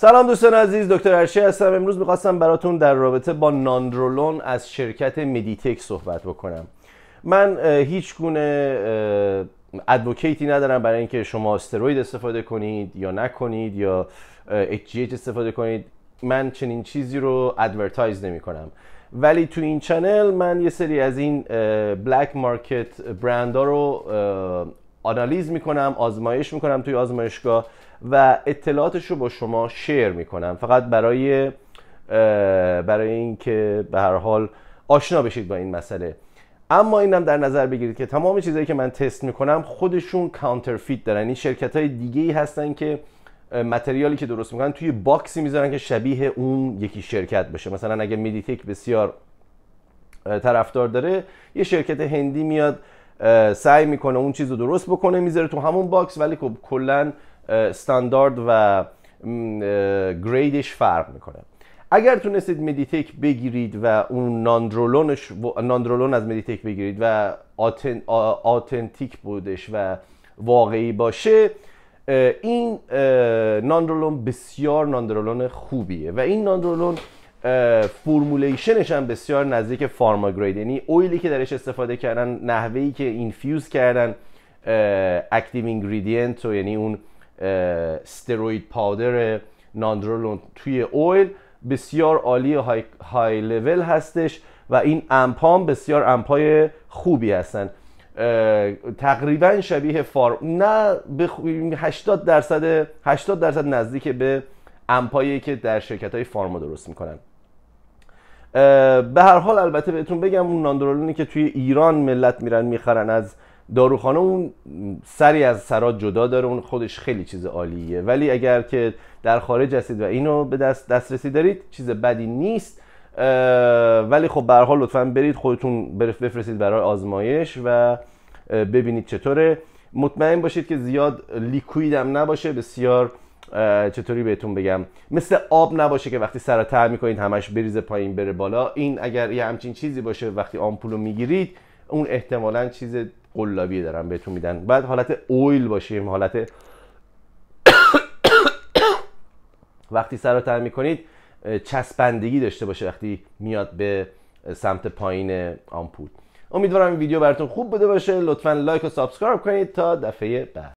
سلام دوستان عزیز دکتر ارشی هستم امروز میخواستم براتون در رابطه با ناندرولون از شرکت مدیتک صحبت بکنم من هیچ گونه ادوکیتی ندارم برای اینکه شما استروید استفاده کنید یا نکنید یا HGH استفاده کنید من چنین چیزی رو ادورتایز نمی کنم ولی تو این چنل من یه سری از این بلک مارکت برندا رو آنالیز میکنم آزمایش میکنم توی آزمایشگاه و اطلاعاتش رو با شما شیر میکنم فقط برای برای اینکه به هر حال آشنا بشید با این مسئله اما اینم در نظر بگیرید که تمام چیزهایی که من تست میکنم خودشون کانترفیت دارن این شرکت های دیگه ای هستن که متریالی که درست میکنن توی باکسی میذارن که شبیه اون یکی شرکت باشه مثلا اگه مدیتک بسیار طرفدار داره یه شرکت هندی میاد سعی میکنه اون چیز رو درست بکنه میذاره تو همون باکس ولی خب کلا استاندارد و گریدش فرق میکنه اگر تونستید مدیتک بگیرید و اون ناندرولونش ناندرولون از مدیتک بگیرید و آتن، آتنتیک بودش و واقعی باشه این ناندرولون بسیار ناندرولون خوبیه و این ناندرولون فرمولیشنش هم بسیار نزدیک فارما گرید یعنی اویلی که درش استفاده کردن نحوه ای که اینفیوز کردن اکتیو اینگریدینت و یعنی اون استروید پاودر ناندرولون توی اویل بسیار عالی های, های لول هستش و این امپام بسیار امپای خوبی هستن تقریبا شبیه فار نه بخ... 80 درصد 80 درصد نزدیک به امپایی که در شرکت های فارما درست میکنن به هر حال البته بهتون بگم اون ناندرولونی که توی ایران ملت میرن میخرن از داروخانه اون سری از سرات جدا داره اون خودش خیلی چیز عالیه ولی اگر که در خارج هستید و اینو به دست دسترسی دارید چیز بدی نیست ولی خب به هر حال لطفا برید خودتون بفرستید برای آزمایش و ببینید چطوره مطمئن باشید که زیاد لیکوید هم نباشه بسیار چطوری بهتون بگم مثل آب نباشه که وقتی سر تر میکنید همش بریزه پایین بره بالا این اگر یه همچین چیزی باشه وقتی آمپولو میگیرید اون احتمالا چیز قلابی دارن بهتون میدن بعد حالت اویل باشه یعنی حالت وقتی سر تر میکنید چسبندگی داشته باشه وقتی میاد به سمت پایین آمپول امیدوارم این ویدیو براتون خوب بوده باشه لطفا لایک و سابسکرایب کنید تا دفعه بعد